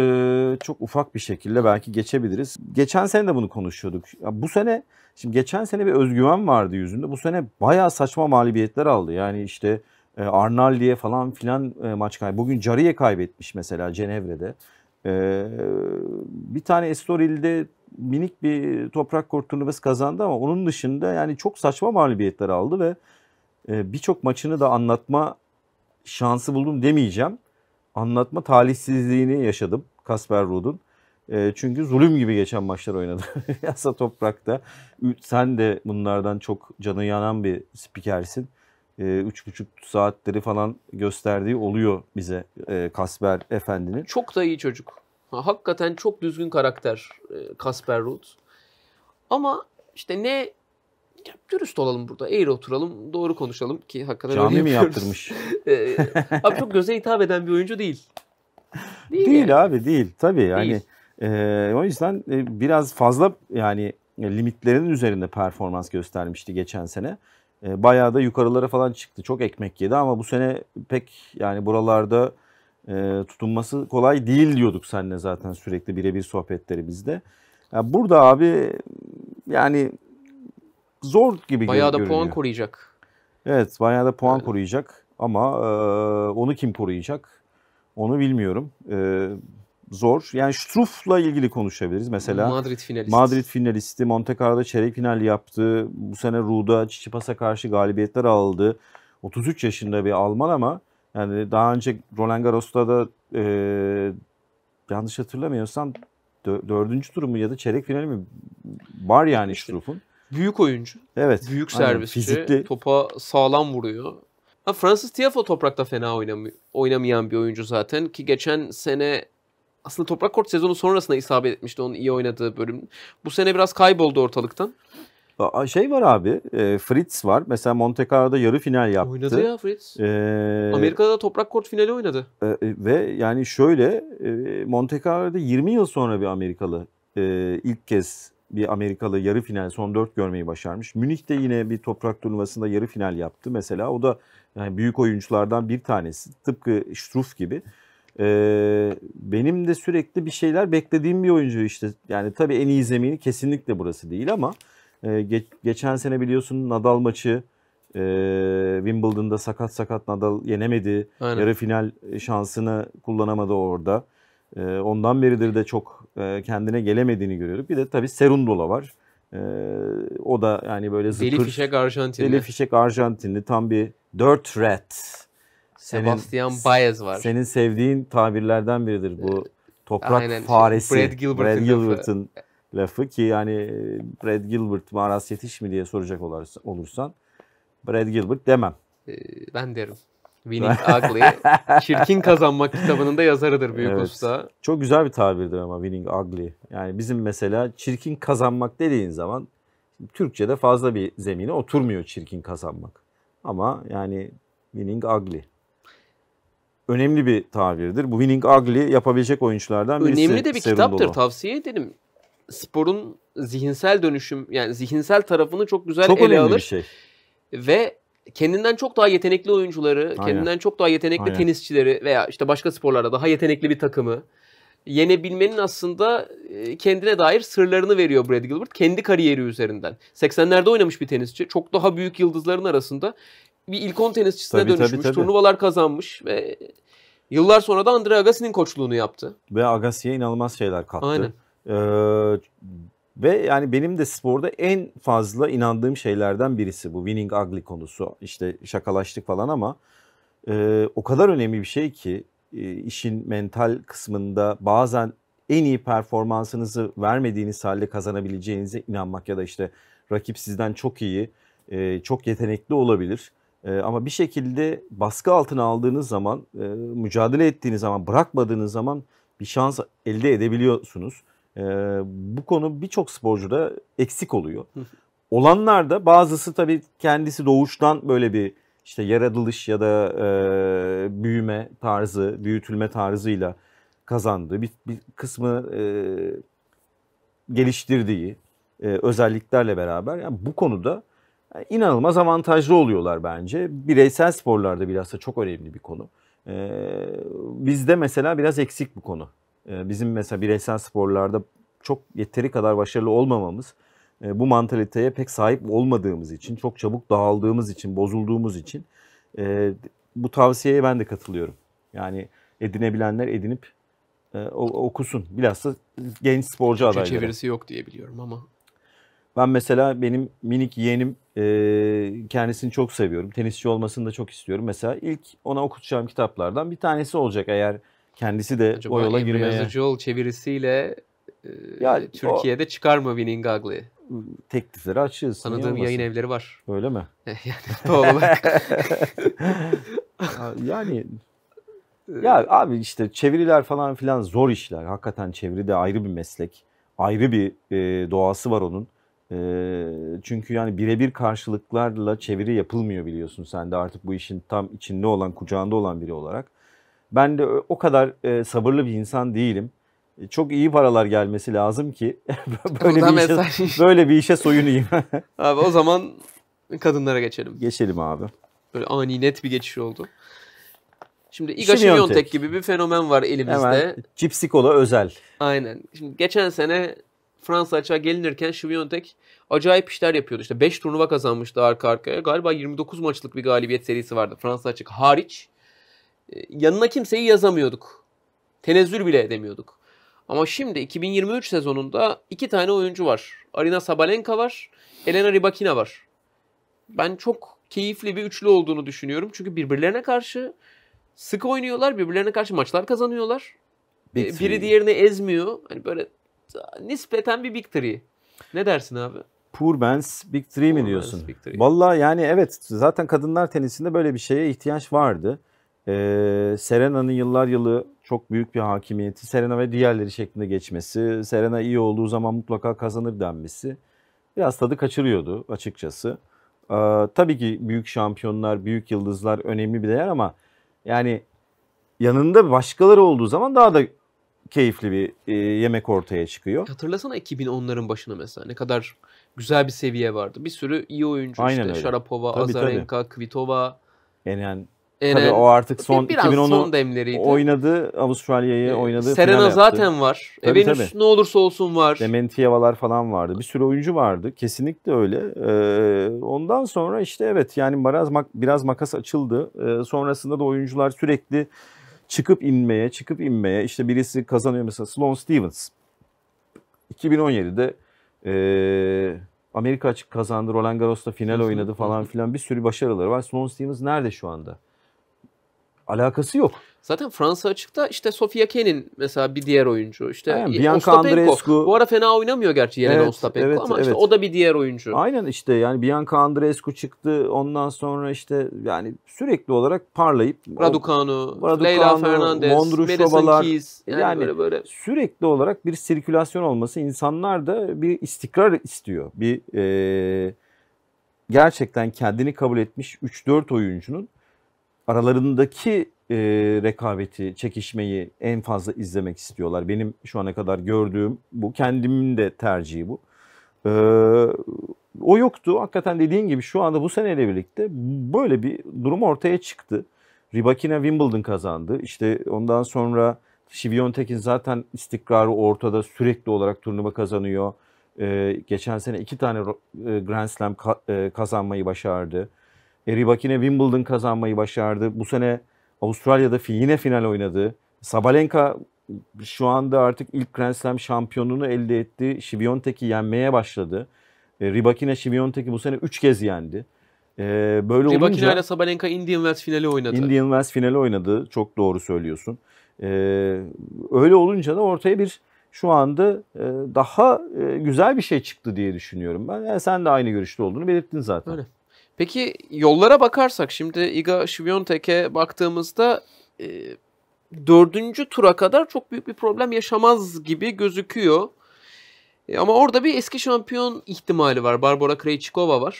S2: çok ufak bir şekilde belki geçebiliriz. Geçen sene de bunu konuşuyorduk. Ya, bu sene Şimdi geçen sene bir özgüven vardı yüzünde. Bu sene bayağı saçma mağlubiyetler aldı. Yani işte e, Arnaldi'ye falan filan e, maç kaybı. Bugün Cari'ye kaybetmiş mesela Cenevre'de. E, bir tane Estoril'de minik bir toprak kort turnuvası kazandı ama onun dışında yani çok saçma mağlubiyetler aldı ve birçok maçını da anlatma şansı buldum demeyeceğim. Anlatma talihsizliğini yaşadım Kasper Ruud'un. E, çünkü zulüm gibi geçen maçlar oynadı. <laughs> Yasa Toprak'ta. Sen de bunlardan çok canı yanan bir spikersin. E, üç buçuk saatleri falan gösterdiği oluyor bize e, Kasper Efendi'nin. Çok da iyi çocuk. Ha, hakikaten çok düzgün karakter
S1: e, Kasper Ruud. Ama işte ne ya, dürüst olalım burada. Eğri oturalım, doğru konuşalım ki hakikaten Cami öyle mi yaptırmış? <laughs> e, abi çok göze hitap eden bir oyuncu değil.
S2: <laughs> Değil, değil yani. abi değil. Tabii yani değil. Ee, o yüzden e, biraz fazla yani limitlerinin üzerinde performans göstermişti geçen sene. E, bayağı da yukarılara falan çıktı. Çok ekmek yedi ama bu sene pek yani buralarda e, tutunması kolay değil diyorduk seninle zaten sürekli birebir sohbetlerimizde. Yani burada abi yani zor gibi bayağı görünüyor. Bayağı da puan koruyacak. Evet bayağı da puan yani. koruyacak ama e, onu kim koruyacak onu bilmiyorum. E, zor. Yani Struff'la ilgili konuşabiliriz mesela. Madrid finalisti. Madrid finalisti. Monte Carlo'da çeyrek final yaptı. Bu sene Ruda Çiçipas'a karşı galibiyetler aldı. 33 yaşında bir Alman ama yani daha önce Roland Garros'ta da e, yanlış hatırlamıyorsam dördüncü durumu ya da çeyrek finali mi var yani işte, Struff'un. Büyük oyuncu. Evet. Büyük aynen, servisçi. Fizikli.
S1: Topa sağlam vuruyor. Ha, Francis Tiafoe toprakta fena oynamıyor, oynamayan bir oyuncu zaten ki geçen sene aslında Toprak Kort sezonu sonrasında isabet etmişti onun iyi oynadığı bölüm. Bu sene biraz kayboldu ortalıktan.
S2: Şey var abi, e, Fritz var. Mesela Monte Carlo'da yarı final yaptı. Oynadı ya Fritz. Ee, Amerika'da
S1: Toprak Kort finali oynadı.
S2: E, e ve yani şöyle, e, Monte Carlo'da 20 yıl sonra bir Amerikalı e, ilk kez bir Amerikalı yarı final son 4 görmeyi başarmış. Münih'te yine bir toprak turnuvasında yarı final yaptı mesela. O da yani büyük oyunculardan bir tanesi. Tıpkı Struff gibi. Ee, benim de sürekli bir şeyler beklediğim bir oyuncu işte. Yani tabii en iyi zemini kesinlikle burası değil ama e, geç, geçen sene biliyorsun Nadal maçı e, Wimbledon'da sakat sakat Nadal yenemedi. Aynen. Yarı final şansını kullanamadı orada. E, ondan beridir de çok e, kendine gelemediğini görüyorduk. Bir de tabii Serundola var. E, o da yani böyle zıkır. Deli fişek Arjantinli. Deli fişek Arjantinli tam bir dört red senin, Sebastian Baez var. Senin sevdiğin tabirlerden biridir bu ee, toprak Aynen. faresi. Brad Gilbert'ın Brad Gilbert'ın lafı. lafı ki yani e, Brad Gilbert Maras yetiş mi diye soracak olursan Brad Gilbert demem.
S1: Ee, ben derim. Winning Ugly. <laughs> Çirkin Kazanmak kitabının da yazarıdır büyük evet. usta.
S2: Çok güzel bir tabirdir ama Winning Ugly. Yani bizim mesela çirkin kazanmak dediğin zaman Türkçe'de fazla bir zemine oturmuyor çirkin kazanmak. Ama yani Winning Ugly önemli bir tabirdir. Bu Winning Ugly yapabilecek oyunculardan birisi. Önemli de bir Serundolo. kitaptır
S1: tavsiye edelim. Sporun zihinsel dönüşüm yani zihinsel tarafını çok güzel çok ele alır. Çok önemli Bir şey. Ve kendinden çok daha yetenekli oyuncuları, Aynen. kendinden çok daha yetenekli Aynen. tenisçileri veya işte başka sporlarda daha yetenekli bir takımı yenebilmenin aslında e, kendine dair sırlarını veriyor Brad Gilbert kendi kariyeri üzerinden. 80'lerde oynamış bir tenisçi. Çok daha büyük yıldızların arasında bir ilk 10 tenisçisine tabii, dönüşmüş. Tabii, tabii. Turnuvalar kazanmış ve yıllar sonra da Andre Agassi'nin koçluğunu yaptı.
S2: Ve Agassi'ye inanılmaz şeyler kattı. Aynen. Ee, ve yani benim de sporda en fazla inandığım şeylerden birisi bu winning ugly konusu. İşte şakalaştık falan ama e, o kadar önemli bir şey ki e, işin mental kısmında bazen en iyi performansınızı vermediğiniz halde kazanabileceğinize inanmak ya da işte rakip sizden çok iyi, e, çok yetenekli olabilir ee, ama bir şekilde baskı altına aldığınız zaman, e, mücadele ettiğiniz zaman, bırakmadığınız zaman bir şans elde edebiliyorsunuz. Ee, bu konu birçok sporcuda eksik oluyor. Olanlar da bazısı tabii kendisi doğuştan böyle bir işte yaratılış ya da e, büyüme tarzı, büyütülme tarzıyla kazandığı bir, bir kısmı e, geliştirdiği özelliklerle beraber yani bu konuda ee, inanılmaz avantajlı oluyorlar bence. Bireysel sporlarda biraz da çok önemli bir konu. Ee, bizde mesela biraz eksik bu konu. Ee, bizim mesela bireysel sporlarda çok yeteri kadar başarılı olmamamız, e, bu mantaliteye pek sahip olmadığımız için, çok çabuk dağıldığımız için, bozulduğumuz için e, bu tavsiyeye ben de katılıyorum. Yani edinebilenler edinip e, okusun. Bilhassa genç sporcu adayları. Çevirisi
S1: yok diye biliyorum ama.
S2: Ben mesela benim minik yeğenim e, kendisini çok seviyorum. Tenisçi olmasını da çok istiyorum. Mesela ilk ona okutacağım kitaplardan bir tanesi olacak eğer kendisi de Acaba o yola Emre girmeye.
S1: Yazıcıoğlu çevirisiyle e, ya, Türkiye'de o... çıkar mı Winning Ugly? teklifleri açığız. Tanıdığım yayın evleri var. Öyle mi? <laughs>
S2: yani doğal olarak. <laughs> yani ya abi işte çeviriler falan filan zor işler. Hakikaten çeviri de ayrı bir meslek. Ayrı bir e, doğası var onun çünkü yani birebir karşılıklarla çeviri yapılmıyor biliyorsun sen de artık bu işin tam içinde olan, kucağında olan biri olarak. Ben de o kadar sabırlı bir insan değilim. E, çok iyi paralar gelmesi lazım ki <laughs> böyle bir işe böyle bir işe soyunayım. <laughs> abi o zaman
S1: kadınlara geçelim.
S2: Geçelim abi.
S1: Böyle ani net bir geçiş oldu. Şimdi Iga Świątek gibi bir fenomen var elimizde. Hemen
S2: Cipsikola özel.
S1: Aynen. Şimdi geçen sene Fransa açığa gelinirken Şiviyontek acayip işler yapıyordu. İşte 5 turnuva kazanmıştı arka arkaya. Galiba 29 maçlık bir galibiyet serisi vardı Fransa açık hariç. E, yanına kimseyi yazamıyorduk. Tenezzül bile edemiyorduk. Ama şimdi 2023 sezonunda iki tane oyuncu var. Arina Sabalenka var, Elena Rybakina var. Ben çok keyifli bir üçlü olduğunu düşünüyorum. Çünkü birbirlerine karşı sık oynuyorlar, birbirlerine karşı maçlar kazanıyorlar. E, biri diğerini ezmiyor. Hani böyle nispeten bir Big Three. Ne dersin abi?
S2: Poor Man's Big Three Poor mi diyorsun? Big Three. Vallahi yani evet zaten kadınlar tenisinde böyle bir şeye ihtiyaç vardı. Ee, Serena'nın yıllar yılı çok büyük bir hakimiyeti, Serena ve diğerleri şeklinde geçmesi, Serena iyi olduğu zaman mutlaka kazanır denmesi biraz tadı kaçırıyordu açıkçası. Ee, tabii ki büyük şampiyonlar, büyük yıldızlar önemli bir değer ama yani yanında başkaları olduğu zaman daha da keyifli bir e, yemek ortaya çıkıyor. Hatırlasana
S1: 2010'ların başına mesela ne kadar güzel bir seviye vardı. Bir sürü iyi oyuncu Aynen işte öyle. Sharapova, tabii, Azarenka, tabii. Kvitova.
S2: Enen Enen. Tabii o artık son Biraz 2010'u son Avustralya'yı ee, oynadı. Serena zaten yaptı. var. E, tabii, Venus tabii. ne olursa olsun var. Dementievalar falan vardı. Bir sürü oyuncu vardı. Kesinlikle öyle. Ee, ondan sonra işte evet yani biraz, mak biraz makas açıldı. Ee, sonrasında da oyuncular sürekli çıkıp inmeye, çıkıp inmeye işte birisi kazanıyor mesela Sloan Stevens. 2017'de e, Amerika açık kazandı, Roland Garros'ta final oynadı falan filan bir sürü başarıları var. Sloan Stevens nerede şu anda? alakası yok. Zaten
S1: Fransa açıkta işte Sofia Kenin mesela bir diğer oyuncu. İşte yani, e, Bianca Ostapenko. Andreescu. Bu ara fena oynamıyor gerçi Yelena evet, Ostapenko evet, ama evet. işte o da bir diğer oyuncu.
S2: Aynen işte yani Bianca Andreescu çıktı. Ondan sonra işte yani sürekli olarak parlayıp Raducanu, Raducanu Leyla Fernandez, Mondrushovalar yani, yani böyle, böyle sürekli olarak bir sirkülasyon olması insanlar da bir istikrar istiyor. Bir e, gerçekten kendini kabul etmiş 3-4 oyuncunun aralarındaki e, rekabeti, çekişmeyi en fazla izlemek istiyorlar. Benim şu ana kadar gördüğüm bu. Kendimin de tercihi bu. E, o yoktu. Hakikaten dediğin gibi şu anda bu seneyle birlikte böyle bir durum ortaya çıktı. Ribakina Wimbledon kazandı. İşte ondan sonra Şiviyontek'in zaten istikrarı ortada. Sürekli olarak turnuva kazanıyor. E, geçen sene iki tane Grand Slam kazanmayı başardı. E, Wimbledon kazanmayı başardı. Bu sene Avustralya'da yine final oynadı. Sabalenka şu anda artık ilk Grand Slam şampiyonunu elde etti. Şiviyontek'i yenmeye başladı. E, Ribakina Şiviyontek'i bu sene 3 kez yendi. E, böyle Ribakina olunca, ile Sabalenka Indian Wells finali oynadı. Indian Wells finali oynadı. Çok doğru söylüyorsun. E, öyle olunca da ortaya bir şu anda e, daha e, güzel bir şey çıktı diye düşünüyorum ben. Yani sen de aynı görüşte olduğunu belirttin zaten. Öyle.
S1: Peki yollara bakarsak şimdi Iga Świątek'e baktığımızda e, dördüncü tura kadar çok büyük bir problem yaşamaz gibi gözüküyor. E, ama orada bir eski şampiyon ihtimali var. Barbara Krejcikova var.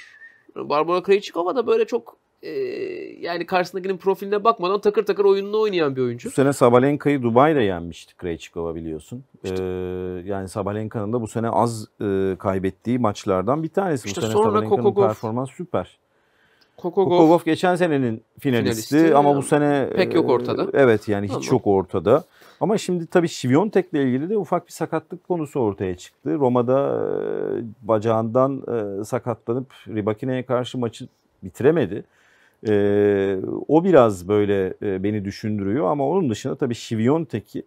S1: Barbara Krejcikova da böyle çok e, yani karşısındakinin profiline bakmadan takır takır oyununu oynayan bir oyuncu.
S2: Bu sene Sabalenka'yı Dubai'de yenmişti Krejcikova biliyorsun. İşte, ee, yani Sabalenka'nın da bu sene az e, kaybettiği maçlardan bir tanesi. İşte bu sene Sabalenka'nın performans süper.
S1: Kokogov, Kokogov
S2: geçen senenin finalisti, finalisti ama ya. bu sene ee, pek yok ortada. Evet yani hiç Anladım. yok ortada. Ama şimdi tabii Şiviyontek'le ilgili de ufak bir sakatlık konusu ortaya çıktı. Roma'da bacağından sakatlanıp Ribakina'ya karşı maçı bitiremedi. E, o biraz böyle e, beni düşündürüyor ama onun dışında tabii Şiviyontek'i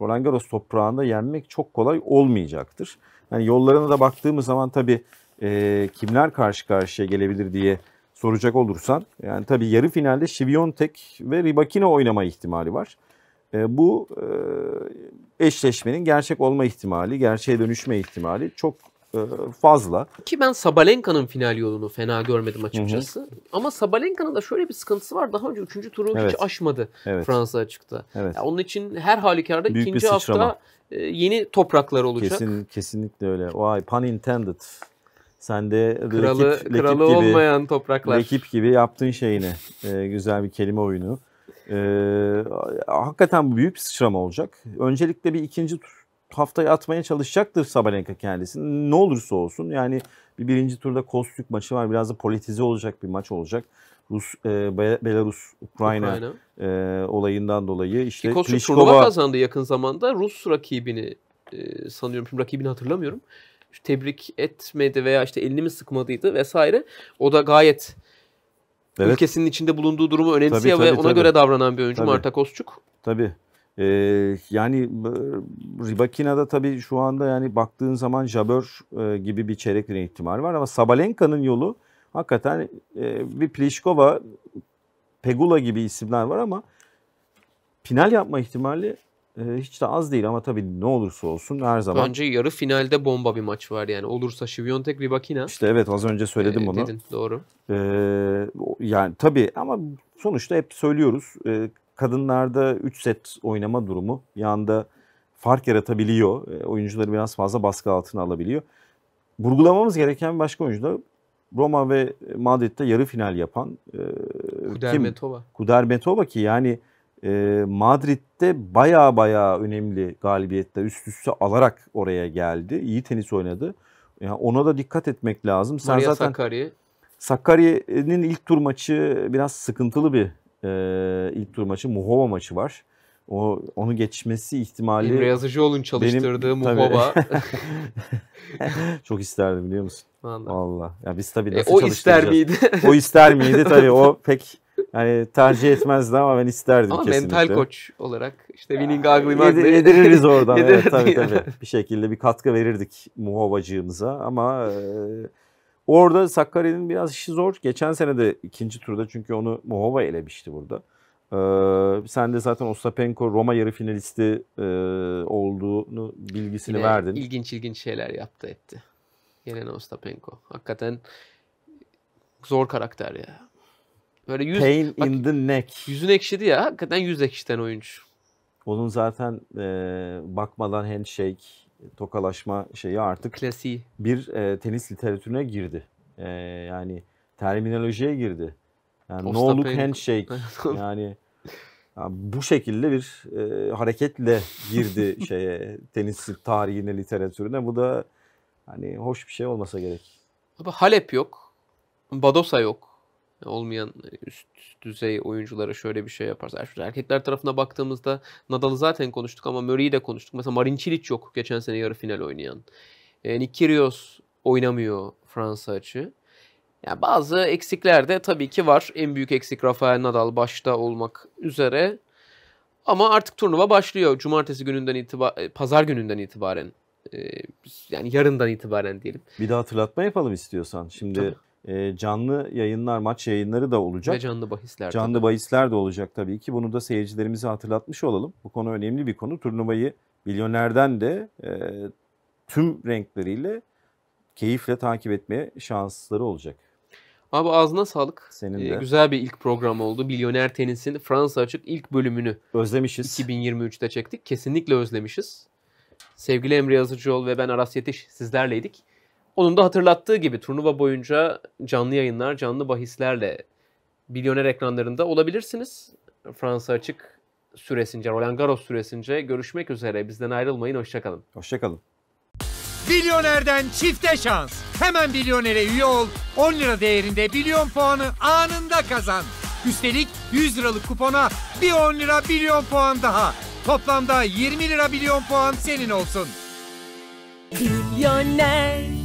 S2: Roland Garros toprağında yenmek çok kolay olmayacaktır. Yani yollarına da baktığımız zaman tabii e, kimler karşı karşıya gelebilir diye soracak olursan yani tabii yarı finalde Şiviyontek ve Ribakina oynama ihtimali var. E, bu e, eşleşmenin gerçek olma ihtimali, gerçeğe dönüşme ihtimali çok e, fazla.
S1: Ki ben Sabalenka'nın final yolunu fena görmedim açıkçası. Hı-hı. Ama Sabalenka'nın da şöyle bir sıkıntısı var. Daha önce 3. turu evet. hiç aşmadı evet. Fransa açıkta. Evet. Yani onun için her halükarda Büyük ikinci hafta
S2: e, yeni topraklar olacak. Kesin, kesinlikle öyle. Vay pun intended. Sen de kralı, lekip, kralı lekip gibi, olmayan topraklar. Lekip gibi yaptın şeyini. Ee, güzel bir kelime oyunu. Ee, hakikaten büyük bir sıçrama olacak. Öncelikle bir ikinci tur Haftayı atmaya çalışacaktır Sabalenka kendisini. Ne olursa olsun yani bir birinci turda Kostyuk maçı var. Biraz da politize olacak bir maç olacak. Rus, e, Belarus, Ukrayna, Ukrayna. E, olayından dolayı işte Kostyuk Klişkova... turnuva
S1: kazandı yakın zamanda. Rus rakibini e, sanıyorum şimdi rakibini hatırlamıyorum. İşte tebrik etmedi veya işte elini mi sıkmadıydı vesaire. O da gayet evet. ülkesinin içinde bulunduğu durumu önemsiyor tabii, tabii, ve ona tabii. göre davranan bir oyuncu tabii. Marta Kostyuk.
S2: Tabii. Ee, yani Ribakina'da tabii şu anda yani baktığın zaman Jabör e, gibi bir çeyrek final ihtimali var ama Sabalenka'nın yolu hakikaten e, bir Pliskova, Pegula gibi isimler var ama final yapma ihtimali e, hiç de az değil ama tabii ne olursa olsun her zaman.
S1: Bence yarı finalde bomba bir maç var yani. Olursa Şiviyontek Ribakina. İşte evet az önce söyledim ee, bunu. Dedin doğru.
S2: Ee, yani tabii ama sonuçta hep söylüyoruz. E, kadınlarda 3 set oynama durumu bir anda fark yaratabiliyor. E, oyuncuları biraz fazla baskı altına alabiliyor. Burgulamamız gereken başka oyuncu da Roma ve Madrid'de yarı final yapan e, Kudermetova. Kudermetova ki yani e, Madrid'de baya baya önemli galibiyetler üst üste alarak oraya geldi. İyi tenis oynadı. Yani ona da dikkat etmek lazım. Sen Maria zaten Sakkari. Sakkari'nin ilk tur maçı biraz sıkıntılı bir e, ilk tur maçı Muhova maçı var. O onu geçmesi ihtimali İmre Yazıcıoğlu'nun çalıştırdığı benim, Muhova. <laughs> Çok isterdim biliyor musun? Vallahi. Vallahi. Ya biz tabii e, nasıl e, o ister miydi? o ister miydi <laughs> tabii. O pek yani tercih etmezdi ama ben isterdim ama kesinlikle. mental koç
S1: olarak işte winning ugly yediririz <laughs> oradan. evet tabii tabii.
S2: Bir şekilde bir katkı verirdik Muhovacığımıza ama e, Orada Sakkarinin biraz işi zor. Geçen sene de ikinci turda çünkü onu Mohova elemişti burada. Ee, sen de zaten Ostapenko Roma yarı finalisti e, olduğunu bilgisini Yine verdin.
S1: İlginç ilginç şeyler yaptı etti. Yenen Ostapenko. Hakikaten zor karakter
S2: ya. Böyle yüz, Pain bak, in the neck. Yüzün ekşidi ya. Hakikaten yüz ekşiden oyuncu. Onun zaten e, bakmadan handshake e, tokalaşma şeyi artık Klasiği. bir e, tenis literatürüne girdi. E, yani terminolojiye girdi. Yani no look handshake. <laughs> yani, yani bu şekilde bir e, hareketle girdi <laughs> şeye tenis tarihine, literatürüne. Bu da hani hoş bir şey olmasa gerek.
S1: Abi Halep yok. Badosa yok olmayan e, üst düzey oyunculara şöyle bir şey yaparsa. Erkekler tarafına baktığımızda Nadal'ı zaten konuştuk ama Murray'i de konuştuk. Mesela Marin Cilic yok geçen sene yarı final oynayan. E, Nick Kyrgios oynamıyor Fransa açı. Yani bazı eksikler de tabii ki var. En büyük eksik Rafael Nadal başta olmak üzere. Ama artık turnuva başlıyor. Cumartesi gününden itibaren, pazar gününden itibaren e, yani
S2: yarından itibaren diyelim. Bir daha hatırlatma yapalım istiyorsan. Şimdi Tabii e, canlı yayınlar, maç yayınları da olacak. Ve canlı bahisler. Canlı tabii. bahisler de olacak tabii ki. Bunu da seyircilerimize hatırlatmış olalım. Bu konu önemli bir konu. Turnuvayı milyonerden de e, tüm renkleriyle keyifle takip etmeye şansları olacak.
S1: Abi ağzına sağlık. Senin ee, de. Ee, güzel bir ilk program oldu. Milyoner Tenis'in Fransa Açık ilk bölümünü özlemişiz. 2023'te çektik. Kesinlikle özlemişiz. Sevgili Emre Yazıcıoğlu ve ben Aras Yetiş sizlerleydik. Onun da hatırlattığı gibi turnuva boyunca canlı yayınlar, canlı bahislerle milyoner ekranlarında olabilirsiniz. Fransa açık süresince, Roland Garros süresince görüşmek üzere. Bizden ayrılmayın, hoşçakalın. Hoşçakalın. Bilyoner'den çifte şans. Hemen Bilyoner'e üye ol. 10 lira değerinde Bilyon puanı anında kazan. Üstelik 100 liralık kupona bir 10 lira Bilyon puan
S2: daha. Toplamda 20 lira Bilyon puan senin olsun. Bilyoner